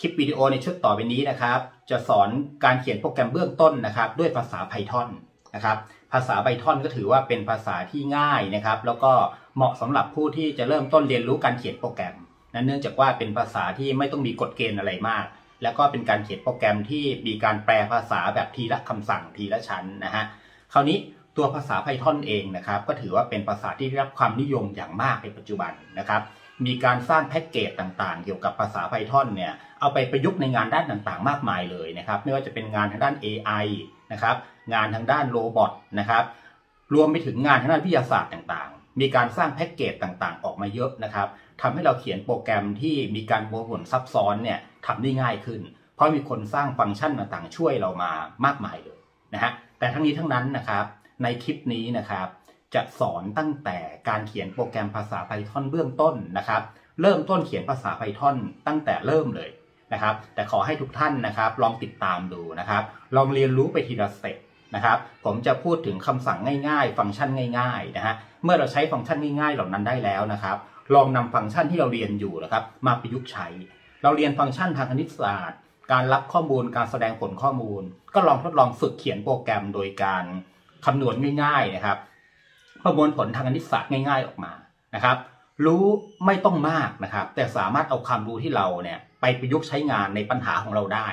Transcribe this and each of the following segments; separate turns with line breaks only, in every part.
คลิปวิดีโอในชุดต่อไปนี้นะครับ จะสอนการเขียนโปรแกรมเบื้องต้นนะครับ ด้วยภาษา Python นะครับภาษา Python ก็ถือว่าเป็นภาษาที่ง่ายนะครับ แล้วก็เหมาะสำหรับผู้ที่จะเริ่มต้นเรียนรู้การเขียนโปรแกรม นั้นเนื่องจากว่าเป็นภาษาที่ไม่ต้องมีกฎเกณฑ์อะไรมาก แล้วก็เป็นการเขียนโปรแกรมที่มีการแปลภาษาแบบทีละคำสั่งทีละชั้นนะฮะคราวนี้ตัวภาษา Python เองนะครับ ก็ถือว่าเป็นภาษาที่ได้รับความนิยมอย่างมากในปัจจุบันนะครับมีการสร้างแพ็กเกจต่างๆ เกี่ยวกับภาษาไพทอนเนี่ยเอาไปประยุกต์ในงานด้านต่างๆ มากมายเลยนะครับไม่ว่าจะเป็นงานทางด้าน AI นะครับงานทางด้านโรบอทนะครับ รวมไปถึงงานทางด้านวิทยาศาสตร์ต่างๆ มีการสร้างแพ็กเกจต่างๆออกมาเยอะนะครับทำให้เราเขียนโปรแกรมที่มีการบวกลบซับซ้อนเนี่ยทำได้ง่ายขึ้น เพราะมีคนสร้างฟังก์ชันต่าง ๆช่วยเรามามากมายเลยนะฮะแต่ทั้งนี้ทั้งนั้นนะครับ ในคลิปนี้นะครับจะสอนตั้งแต่การเขียนโปรแกรมภาษา Python เบื้องต้นนะครับ เริ่มต้นเขียนภาษา Python ตั้งแต่เริ่มเลยนะครับ แต่ขอให้ทุกท่านนะครับลองติดตามดูนะครับ ลองเรียนรู้ไปทีละสเต็ปนะครับ ผมจะพูดถึงคำสั่งง่ายๆ ฟังก์ชันง่าย ๆนะฮะ เมื่อเราใช้ฟังก์ชันง่ายๆเหล่านั้นได้แล้วนะครับ ลองนำฟังก์ชันที่เราเรียนอยู่นะครับมาประยุกต์ใช้ เราเรียนฟังก์ชันทางคณิตศาสตร์ การรับข้อมูล การแสดงผลข้อมูล ก็ลองทดลองฝึกเขียนโปรแกรมโดยการคำนวณง่ายๆนะครับประมวลผลทางคณิตศาสตร์ง่ายๆออกมานะครับ รู้ไม่ต้องมากนะครับ แต่สามารถเอาความรู้ที่เราเนี่ยไปประยุกต์ใช้งานในปัญหาของเราได้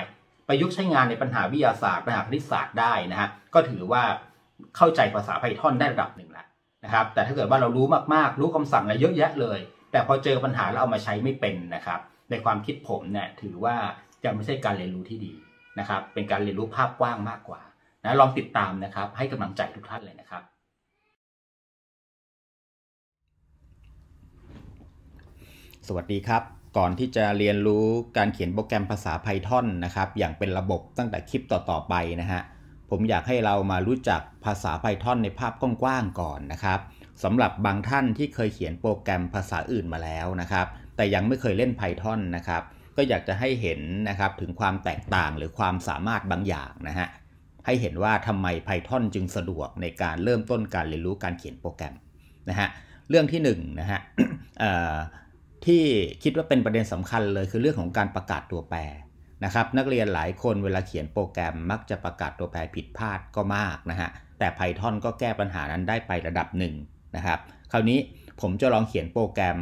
ประยุกต์ใช้งานในปัญหาวิทยาศาสตร์ปัญหาคณิตศาสตร์ได้นะฮะก็ถือว่าเข้าใจภาษาไพทอนได้ระดับหนึ่งแล้วนะครับ แต่ถ้าเกิดว่าเรารู้มากๆรู้คำสั่งอะไรเยอะแยะเลย แต่พอเจอปัญหาแล้วเอามาใช้ไม่เป็นนะครับ ในความคิดผมเนี่ยถือว่าจะไม่ใช่การเรียนรู้ที่ดีนะครับ เป็นการเรียนรู้ภาพกว้างมากกว่านะลองติดตามนะครับ ให้กำลังใจทุกท่านเลยนะครับสวัสดีครับก่อนที่จะเรียนรู้การเขียนโปรแกรมภาษา Python นะครับอย่างเป็นระบบตั้งแต่คลิปต่อๆไปนะฮะผมอยากให้เรามารู้จักภาษา Python ในภาพกว้างๆก่อนนะครับสำหรับบางท่านที่เคยเขียนโปรแกรมภาษาอื่นมาแล้วนะครับ แต่ยังไม่เคยเล่น Python นะครับก็อยากจะให้เห็นนะครับถึงความแตกต่างหรือความสามารถบางอย่างนะฮะให้เห็นว่าทำไม Python จึงสะดวกในการเริ่มต้นการเรียนรู้การเขียนโปรแกรมนะฮะเรื่องที่1นนะฮะที่คิดว่าเป็นประเด็นสำคัญเลย คือเรื่องของการประกาศตัวแปรนะครับนักเรียนหลายคนเวลาเขียนโปรแกรมมักจะประกาศตัวแปรผิดพลาดก็มากนะฮะแต่ Python ก็แก้ปัญหานั้นได้ไประดับหนึ่งนะครับคราวนี้ผมจะลองเขียนโปรแกรม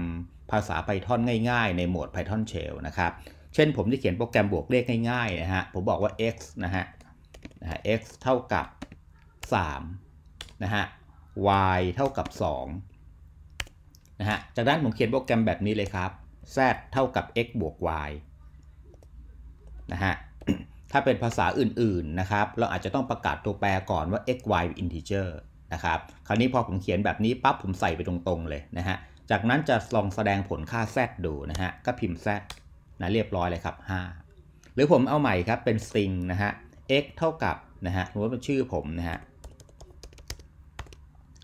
ภาษา Python ง่าย ๆ ในโหมด Python Shell นะครับเช่นผมจะเขียนโปรแกรมบวกเลขง่ายๆนะฮะผมบอกว่า x นะฮะนะฮะ x เท่ากับ3นะฮะ y เท่ากับ 2นะฮะจากนั้นผมเขียนโปรแกรมแบบนี้เลยครับ z เท่ากับ x บวก y นะฮะถ้าเป็นภาษาอื่นๆนะครับเราอาจจะต้องประกาศตัวแปรก่อนว่า x y integer นะครับคราวนี้พอผมเขียนแบบนี้ปั๊บผมใส่ไปตรงๆเลยนะฮะจากนั้นจะลองแสดงผลค่า z ดูนะฮะ ก็พิมพ์ z นะเรียบร้อยเลยครับ 5 หรือผมเอาใหม่ครับเป็น string นะฮะ x เท่ากับนะฮะสมมติเป็นชื่อผมนะฮะ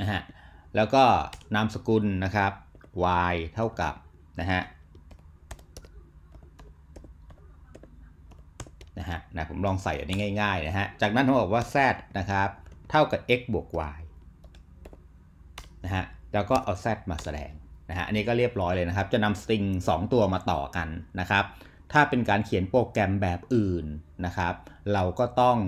นะฮะแล้วก็นามสกุลนะครับ y เท่ากับ นะฮะนะฮะนะผมลองใส่อันนี้ง่ายๆนะฮะจากนั้นผมบอกว่า z นะครับเท่ากับ x บวก y นะฮะแล้วก็เอา z มาแสดงนะฮะอันนี้ก็เรียบร้อยเลยนะครับ จะนำสตริง2ตัวมาต่อกันนะครับ ถ้าเป็นการเขียนโปรแกรมแบบอื่นนะครับเราก็ต้อง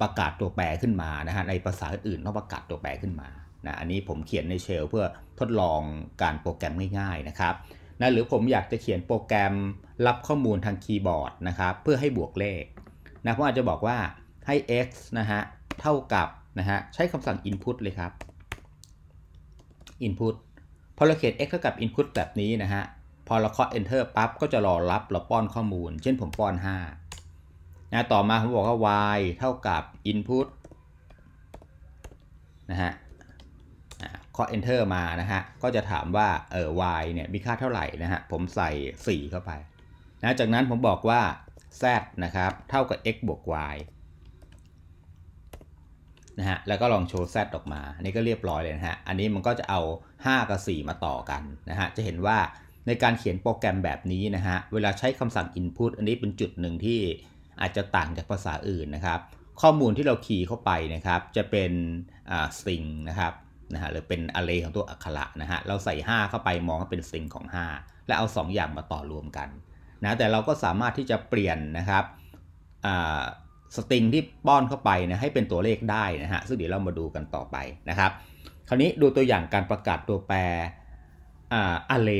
ประกาศตัวแปรขึ้นมานะฮะในภาษาอื่นต้องประกาศตัวแปรขึ้นมานะอันนี้ผมเขียนในเชลเพื่อทดลองการโปรแกรมง่ายๆ นะครับ นะหรือผมอยากจะเขียนโปรแกรมรับข้อมูลทางคีย์บอร์ดนะครับ เพื่อให้บวกเลขนะผมอาจจะบอกว่าให้ x นะฮะ เท่ากับนะฮะใช้คำสั่ง input เลยครับ input พอเราเขียน x เท่ากับ input แบบนี้นะฮะ พอเราเคาะ enter ปั๊บก็จะรอรับเราป้อนข้อมูล เช่นผมป้อน5นะต่อมาผมบอกว่า y เท่ากับ input นะฮะเค enter มานะฮะ ก็จะถามว่าเออ y เนี่ยมีค่าเท่าไหร่นะฮะ ผมใส่ 4 เข้าไปนะจากนั้นผมบอกว่า z นะครับ เท่ากับ x บวก y นะฮะ แล้วก็ลองโชว์ z ออกมา นี่ก็เรียบร้อยเลยนะฮะ อันนี้มันก็จะเอา 5 กับ 4 มาต่อกันนะฮะ จะเห็นว่าในการเขียนโปรแกรมแบบนี้นะฮะ เวลาใช้คำสั่ง input อันนี้เป็นจุดหนึ่งที่อาจจะต่างจากภาษาอื่นนะครับ ข้อมูลที่เราคีย์เข้าไปนะครับ จะเป็นสิ่งนะครับนะฮะหรือเป็นอะเรของตัวอักขระนะฮะ เราใส่ 5 เข้าไปมองว่าเป็นสิ่งของ 5 และเอา 2 อย่างมาต่อรวมกันนะ แต่เราก็สามารถที่จะเปลี่ยนนะครับสตริงที่ป้อนเข้าไปนะให้เป็นตัวเลขได้นะฮะ ซึ่งเดี๋ยวเรามาดูกันต่อไปนะครับ คราวนี้ดูตัวอย่างการประกาศตัวแปรอะเล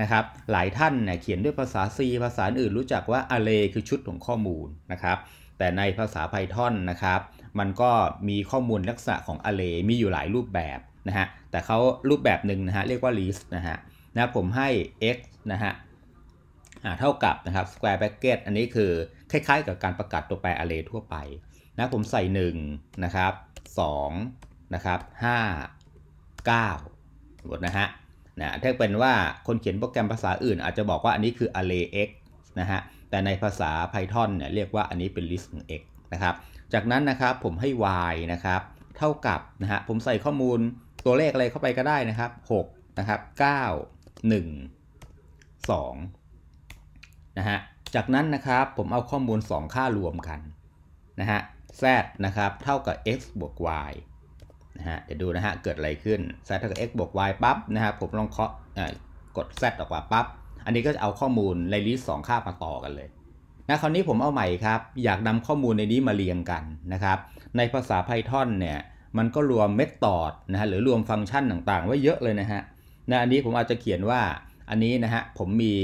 นะครับ หลายท่านเนยเขียนด้วยภาษา C ภาษาอื่นรู้จักว่าอะเลคือชุดของข้อมูลนะครับ แต่ในภาษา Python นะครับ มันก็มีข้อมูลลักษณะของอะเลมีอยู่หลายรูปแบบนะฮะแต่เขารูปแบบหนึ่งนะฮะเรียกว่า list นะฮะนะผมให้ x นะฮะเท่ากับนะครับ square bracket อันนี้คือคล้ายๆกับการประกาศตัวแปร array ทั่วไปนะผมใส่1นะครับ2นะครับ5 9หมดนะฮะนะถ้าเป็นว่าคนเขียนโปรแกรมภาษาอื่น อาจจะบอกว่าอันนี้คือ array x นะฮะแต่ในภาษา Python เนี่ยเรียกว่าอันนี้เป็น list ของ x นะครับจากนั้นนะครับผมให้ y นะครับเท่ากับนะฮะผมใส่ข้อมูลตัวเลขอะไรเข้าไปก็ได้นะครับ6นะครับ9 1 2นะฮะ จากนั้นนะครับ ผมเอาข้อมูล 2 ค่ารวมกันนะฮะ z นะครับ เท่ากับ x บวก y นะฮะ เดี๋ยวดูนะฮะ เกิดอะไรขึ้น z เท่ากับ x บวก y ปั๊บนะครับผมลองเคาะกด z ออกมาปั๊บ อันนี้ก็จะเอาข้อมูลในลิสต์สองค่ามาต่อกันเลย นะคราวนี้ผมเอาใหม่ครับ อยากนำข้อมูลในนี้มาเรียงกันนะครับ ในภาษา Python เนี่ยมันก็รวมเมธอดนะฮะหรือรวมฟังก์ชันต่างๆไว้เยอะเลยนะฮะนะอันนี้ผมอาจจะเขียนว่าอันนี้นะฮะผมมี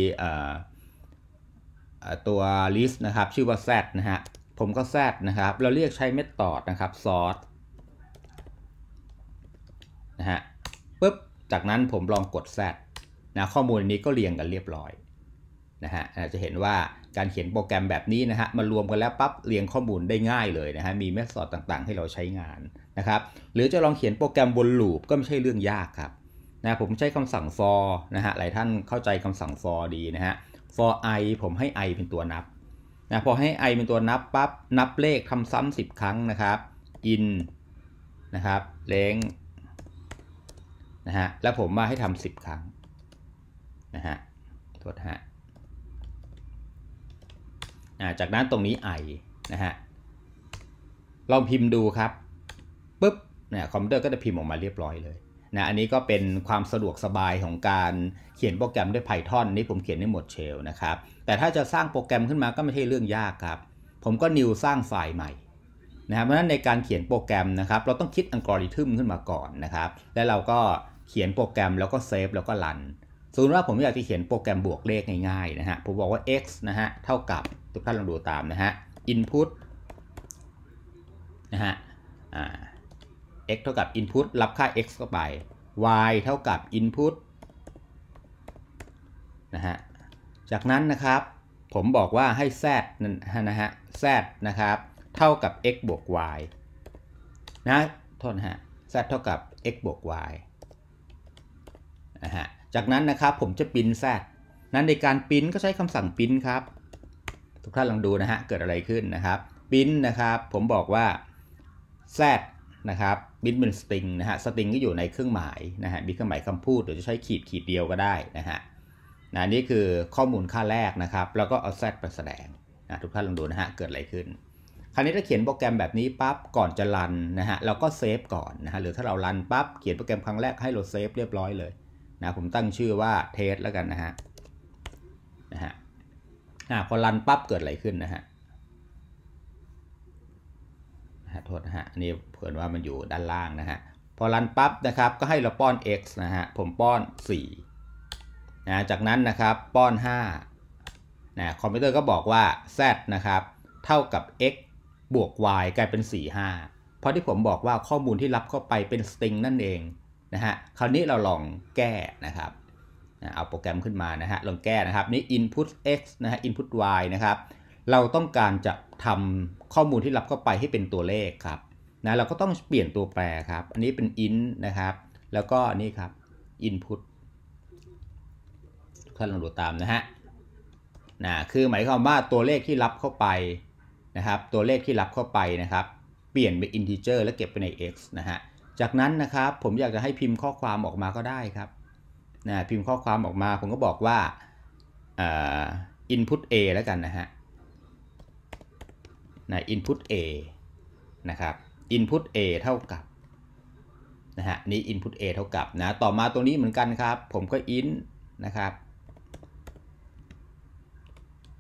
ตัว list นะครับชื่อว่า z นะฮะผมก็ดนะครับเราเรียกใช้เมธอดนะครับ sort นะฮะปุ๊บจากนั้นผมลองกดดนะข้อมูลนี้ก็เรียงกันเรียบร้อยนะฮะจะเห็นว่าการเขียนโปรแกรมแบบนี้นะฮะมารวมกันแล้วปั๊บเรียงข้อมูลได้ง่ายเลยนะฮะมีเมธอดต่างๆ ให้เราใช้งานนะครับหรือจะลองเขียนโปรแกรมบนลูปก็ไม่ใช่เรื่องยากครับนะผมใช้คำสั่ง for นะฮะหลายท่านเข้าใจคำสั่ง for ดีนะฮะ for i ผมให้ i เป็นตัวนับนะพอให้ i เป็นตัวนับปั๊บนับเลขทำซ้ำสิบครั้งนะครับ in นะครับเลงนะฮะแล้วผมมาให้ทำสิบครั้งนะฮะโทษฮะจากนั้นตรงนี้ i นะฮะลองพิมพ์ดูครับปุ๊บเนี่ยคอมพิวเตอร์ก็จะพิมพ์ออกมาเรียบร้อยเลยนะอันนี้ก็เป็นความสะดวกสบายของการเขียนโปรแกรมด้วย Python นี่ผมเขียนในหมดเชลนะครับ แต่ถ้าจะสร้างโปรแกรมขึ้นมาก็ไม่ใช่เรื่องยากครับ ผมก็นิวสร้างไฟล์ใหม่นะครับเพราะฉะนั้นในการเขียนโปรแกรมนะครับเราต้องคิดอัลกอริทึมขึ้นมาก่อนนะครับแล้วเราก็เขียนโปรแกรมแล้วก็เซฟแล้วก็รันสมมติว่าผมอยากจะเขียนโปรแกรมบวกเลขง่ายๆนะฮะผมบอกว่า x นะฮะเท่ากับ ทุกท่านลองดูตามนะฮะ input นะฮะอ่า x เท่ากับ input รับค่า x เข้าไป y เท่ากับ input นะฮะ จากนั้นนะครับ ผมบอกว่าให้ z นะฮะ z นะครับ เท่ากับ x บวก y นะโทษนะฮะ z เท่ากับ x บวก y นะฮะ จากนั้นนะครับผมจะปิ้น z นั้นในการปิ้นก็ใช้คำสั่งปิ้นครับทุกท่านลองดูนะฮะเกิดอะไรขึ้นนะครับปิ้นนะครับ ผมบอกว่า z นะครับบิดเป็นสตริงนะฮะสตริงก็อยู่ในเครื่องหมายนะฮะ มีเครื่องหมายคำพูดหรือจะใช้ขีดขีดเดียวก็ได้นะฮะนะนี่คือข้อมูลค่าแรกนะครับ แล้วก็เอาแซดไปแสดงนะทุกท่านลองดูนะฮะ เกิดอะไรขึ้น คราวนี้ถ้าเขียนโปรแกรมแบบนี้ปั๊บก่อนจะรันนะฮะ เราก็เซฟก่อนนะฮะ หรือถ้าเรารันปั๊บเขียนโปรแกรมครั้งแรกให้เราเซฟเรียบร้อยเลยนะผมตั้งชื่อว่าเทสแล้วกันนะฮะนะฮะพอรันปั๊บเกิดอะไรขึ้นนะฮะโทษนะฮะอันนี้เผื่อว่ามันอยู่ด้านล่างนะฮะ พอรันปั๊บนะครับ ก็ให้เราป้อน x นะฮะ ผมป้อน4นะจากนั้นนะครับ ป้อน 5นะคอมพิวเตอร์ก็บอกว่า z นะครับ เท่ากับ x บวก y กลายเป็น 4 5 เพราะที่ผมบอกว่าข้อมูลที่รับเข้าไปเป็นสตริงนั่นเองนะฮะ คราวนี้เราลองแก้นะครับเอาโปรแกรมขึ้นมานะฮะลองแก้นะครับนี่ input x นะฮะ input y นะครับเราต้องการจะทำข้อมูลที่รับเข้าไปให้เป็นตัวเลขครับนะเราก็ต้องเปลี่ยนตัวแปรครับ อันนี้เป็น int นะครับ แล้วก็นี่ครับ input ท่านลองดูตามนะฮะนะคือหมายความว่าตัวเลขที่รับเข้าไป นะครับ ตัวเลขที่รับเข้าไปนะครับ เปลี่ยนเป็น integer แล้วเก็บไปใน x นะฮะจากนั้นนะครับผมอยากจะให้พิมพ์ข้อความออกมาก็ได้ครับนะพิมพ์ข้อความออกมา ผมก็บอกว่า input a แล้วกันนะฮะนะ input a นะครับ input a เท่ากับนะฮะนี่ input a เท่ากับนะต่อมาตรงนี้เหมือนกันครับ ผมก็ in นะครับ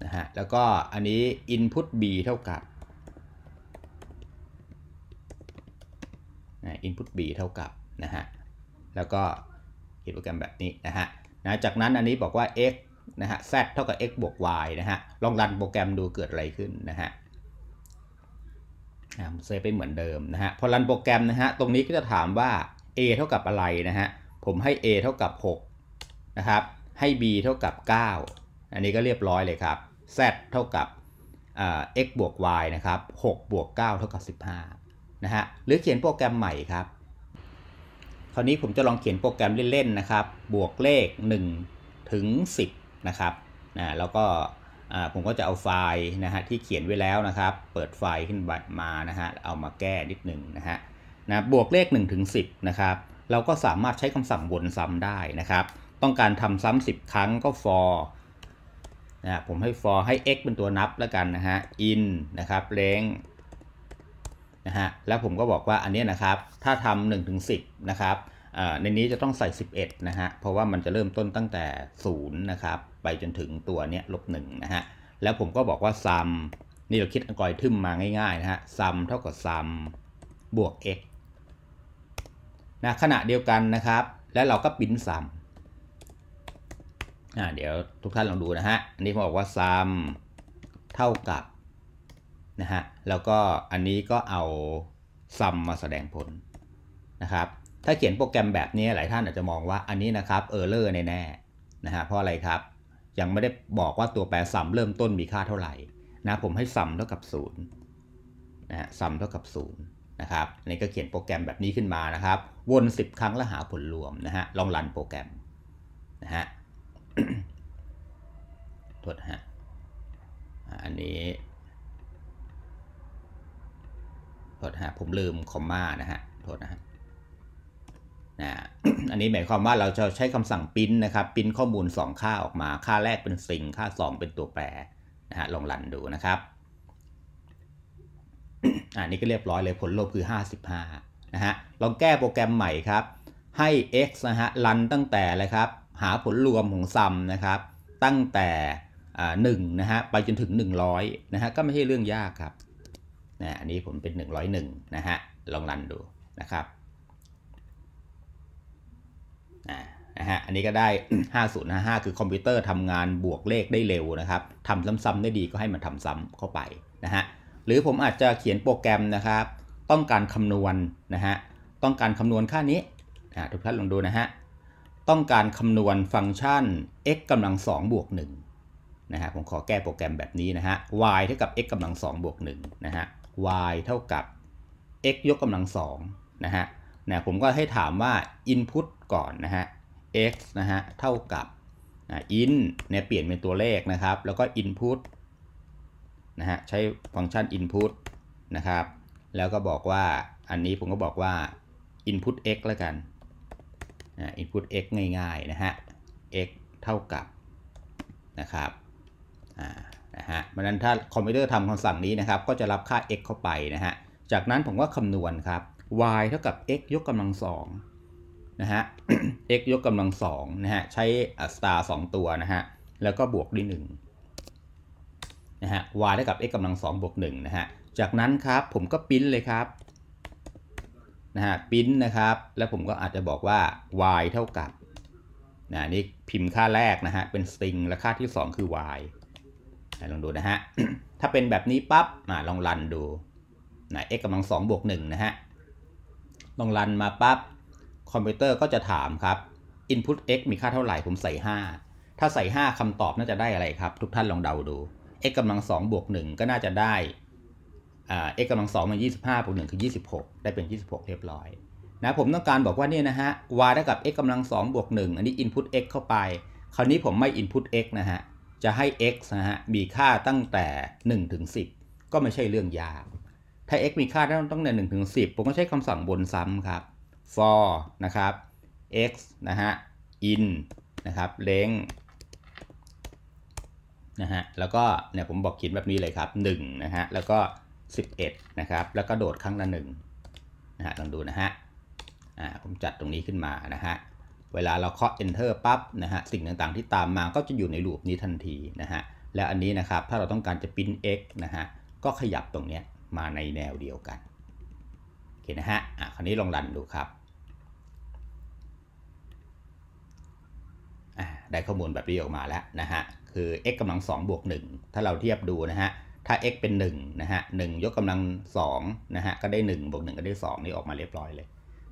นะฮะแล้วก็อันนี้ input b เท่ากับนะ input b เท่ากับนะฮะแล้วก็เขียนโปรแกรมแบบนี้นะฮะนะจากนั้นอันนี้บอกว่า x นะฮะ z เท่ากับ x บวก y นะฮะลองรันโปรแกรมดูเกิดอะไรขึ้นนะฮะผมเซฟไปเหมือนเดิมนะฮะพอรันโปรแกรมนะฮะตรงนี้ก็จะถามว่า a เท่ากับอะไรนะฮะผมให้ a เท่ากับ6นะครับให้ b เท่ากับ 9 อันนี้ก็เรียบร้อยเลยครับ z เท่ากับ x บวก y นะครับ6บวก 9 เท่ากับ 15 นะฮะหรือเขียนโปรแกรมใหม่ครับ คราวนี้ผมจะลองเขียนโปรแกรมเล่นๆ นะครับบวกเลข 1 ถึง 10 นะครับนะแล้วก็ผมก็จะเอาไฟล์นะฮะที่เขียนไว้แล้วนะครับ เปิดไฟล์ขึ้นมานะฮะเอามาแก้นิดหนึ่งนะฮะนะบวกเลข1ถึง10นะครับ เราก็สามารถใช้คำสั่งวนซ้ำได้นะครับ ต้องการทำซ้ำ10 ครั้งก็ for นะผมให้ for ให้ x เป็นตัวนับแล้วกันนะฮะ in นะครับเลงนะฮะ แล้วผมก็บอกว่าอันนี้นะครับ ถ้าทำ1ถึง10 นะครับในนี้จะต้องใส่ 11นะฮะเพราะว่ามันจะเริ่มต้นตั้งแต่ 0 นะครับไปจนถึงตัวเนี้ยลบ1นะฮะ แล้วผมก็บอกว่าซัมนี่เราคิดอักอยทึมมาง่ายๆ นะฮะซัมเท่ากับซัมบวก x นะขณะเดียวกันนะครับ และเราก็ปิ้นซัมอ่าเดี๋ยวทุกท่านลองดูนะฮะ อันนี้ผมบอกว่าซัมเท่ากับนะฮะ แล้วก็อันนี้ก็เอาซัมมาแสดงผลนะครับถ้าเขียนโปรแกรมแบบนี้หลายท่านอาจจะมองว่าอันนี้นะครับเออร์เลอร์แน่ๆนะฮะเพราะอะไรครับ ยังไม่ได้บอกว่าตัวแปรสัมเริ่มต้นมีค่าเท่าไหร่นะ ผมให้สัมเท่ากับ0นะฮะสัมเท่ากับ0นะครับอันนี้ก็เขียนโปรแกรมแบบนี้ขึ้นมานะครับวน10ครั้งแล้วหาผลรวมนะฮะลองรันโปรแกรมนะฮะรวจฮะอันนี้รวจฮะผมลืมคอมมานะฮะรวจนะฮะนะอันนี้หมายความว่าเราจะใช้คำสั่งพิมพ์นะครับพิมพ์ข้อมูล 2 ค่าออกมาค่าแรกเป็นสิ่งค่า 2 เป็นตัวแปรนะฮะลองรันดูนะครับอันนี้ก็เรียบร้อยเลยผลลบคือ 55นะฮะลองแก้โปรแกรมใหม่ครับ ให้ x นะฮะรันตั้งแต่เลยครับ หาผลรวมของซัมนะครับ ตั้งแต่หนึ่งนะฮะไปจนถึง 100นะฮะก็ไม่ใช่เรื่องยากครับนะอันนี้ผมเป็น 101นะฮะลองรันดูนะครับนะฮะอันนี้ก็ได้ 5055คือคอมพิวเตอร์ทำงานบวกเลขได้เร็วนะครับ ทำซ้ำๆได้ดีก็ให้มันทำซ้ำเข้าไปนะฮะ หรือผมอาจจะเขียนโปรแกรมนะครับ ต้องการคำนวณนนะฮะ ต้องการคำนวณค่านี้นะทุกท่านลองดูนะฮะ ต้องการคำนวณฟังก์ชัน x กำลัง2บวก1นะฮะ ผมขอแก้โปรแกรมแบบนี้นะฮะ y เท่ากับ x กำลัง2บวก1นะฮะ y เท่ากับ x ยกกำลัง2นะฮะนะผมก็ให้ถามว่า input ก่อนนะฮะ x นะฮะเท่ากับนะ in เนี่ยเปลี่ยนเป็นตัวเลขนะครับ แล้วก็ input นะฮะใช้ฟังก์ชัน input นะครับแล้วก็บอกว่าอันนี้ผมก็บอกว่า input x แล้วกันนะ input x ง่ายๆนะฮะ x เท่ากับนะครับอ่านะฮะเพราะนั้นถ้าคอมพิวเตอร์ทำคำสั่งนี้นะครับก็จะรับค่า x เข้าไปนะฮะจากนั้นผมก็คำนวณครับ y เท่ากับ x ยกกำลังสองนะฮะ x ยกกำลังสองนะฮะ ใช้อัสตาสองตัวนะฮะ แล้วก็บวกด้วยหนึ่งนะฮะ y เท่ากับ x กำลังสองบวกหนึ่งนะฮะ จากนั้นครับผมก็พิมพ์เลยครับ นะฮะพิมพ์นะครับ แล้วผมก็อาจจะบอกว่า y เท่ากับนะนี่พิมพ์ค่าแรกนะฮะ เป็นสตริงและค่าที่ 2 คือ y นะลองดูนะฮะ ถ้าเป็นแบบนี้ปับ๊บมาลองรันดูนะ x กำลังสองบวกหนึ่งนะฮะลองรันมาปับ๊บ คอมพิวเตอร์ก็จะถามครับ input x มีค่าเท่าไหร่ ผมใส่ 5 ถ้าใส่ 5 คำตอบน่าจะได้อะไรครับ ทุกท่านลองเดาดู x กำลัง 2 บวก 1 ก็น่าจะได้อ็ก x กำลังสองมันยี่สิบห้าบวกหนึ่งคือยี่สิบหกได้เป็นยี่สิบหกเรียบร้อยนะผมต้องการบอกว่าเนี่ยนะฮะ y เท่ากับ x กำลังสองบวกหนึ่งอันนี้อินพุ x เข้าไป คราวนี้ผมไม่อุตเอ็ x นะฮะจะให้ x นะฮะมีค่าตั้งแต่หนึ่งถึงสิบก็ไม่ใช่เรื่องยากถ้า x มีค่าต้องนี่หนึ่งถึงสิบผมก็ใช้คำสั่งบนซ้ำครับ for นะครับ x นะฮะ in นะครับเล t งนะฮะ แล้วก็เนี่ยผมบอกเขียนแบบนี้เลยครับ1นะฮะ แล้วก็ 11นะครับ แล้วก็โดดครั้งละ1นะฮะ ลองดูนะฮะ อ่า ผมจัดตรงนี้ขึ้นมานะฮะ เวลาเราเคาะ enter ปั๊บนะฮะ สิ่งต่างๆ ที่ตามมาก็จะอยู่ในรูปนี้ทันทีนะฮะ และอันนี้นะครับ ถ้าเราต้องการจะ print x นะฮะ ก็ขยับตรงเนี้ยมาในแนวเดียวกันโอเคนะฮะ อ่ะ คราวนี้ลองรันดูครับ ได้ข้อมูลแบบนี้ออกมาแล้วนะฮะ คือ x กำลัง 2 บวก 1 ถ้าเราเทียบดูนะฮะ ถ้า x เป็น 1 นะฮะ1ยกกำลัง2นะฮะ ก็ได้ 1 บวก1ก็ได้2นี่ออกมาเรียบร้อยเลย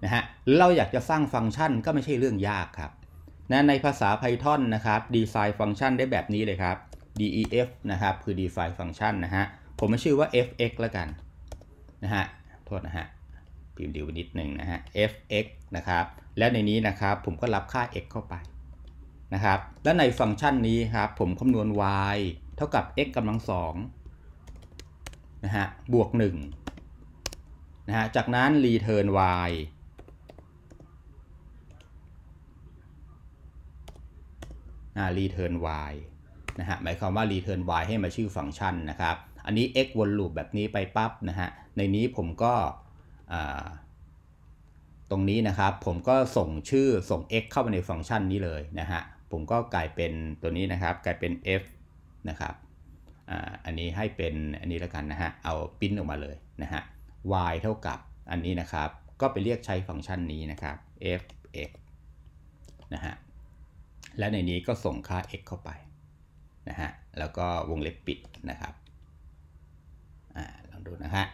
นะฮะหรือเราอยากจะสร้างฟังก์ชันก็ไม่ใช่เรื่องยากครับนะในภาษา Python นะครับ ดีไซน์ฟังก์ชันได้แบบนี้เลยครับ def นะครับ คือ define function นะฮะผมมาชื่อว่า fx แล้วกัน นะฮะ โทษนะฮะ พิมพ์ดีวนิดหนึ่งนะฮะ fx นะครับ แล้วในนี้นะครับผมก็รับค่า x เข้าไป นะครับ แล้วในฟังก์ชันนี้ครับผมคำนวณ y เท่ากับ x กำลังสองนะฮะบวก1นะฮะจากนั้น return y นะ return y นะฮะหมายความว่า return y ให้มาชื่อฟังก์ชันนะครับอันนี้ x วนลูปแบบนี้ไปปั๊บนะฮะ ในนี้ผมก็ตรงนี้นะครับ ผมก็ส่งชื่อส่ง x เข้าไปในฟังก์ชันนี้เลยนะฮะ ผมก็กลายเป็นตัวนี้นะครับ กลายเป็น f นะครับอันนี้ให้เป็นอันนี้แล้วกันนะฮะ เอาปิ้นออกมาเลยนะฮะ y เท่ากับอันนี้นะครับ ก็ไปเรียกใช้ฟังก์ชันนี้นะครับ f x นะฮะ และในนี้ก็ส่งค่า x เข้าไปนะฮะ แล้วก็วงเล็บปิดนะครับ่าลองดูนะฮะ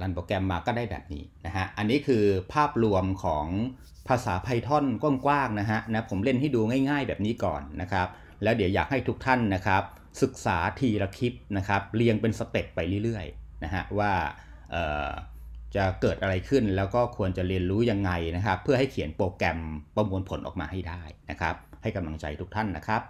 รันโปรแกรมมาก็ได้แบบนี้นะฮะ อันนี้คือภาพรวมของภาษา Python กว้างๆนะฮะนะผมเล่นให้ดูง่ายๆ แบบนี้ก่อนนะครับ แล้วเดี๋ยวอยากให้ทุกท่านนะครับ ศึกษาทีละคลิปนะครับ เรียงเป็นสเต็ปไปเรื่อยๆนะฮะว่าจะเกิดอะไรขึ้นแล้วก็ควรจะเรียนรู้ยังไงนะครับ เพื่อให้เขียนโปรแกรมประมวลผลออกมาให้ได้นะครับให้กำลังใจทุกท่านนะครับ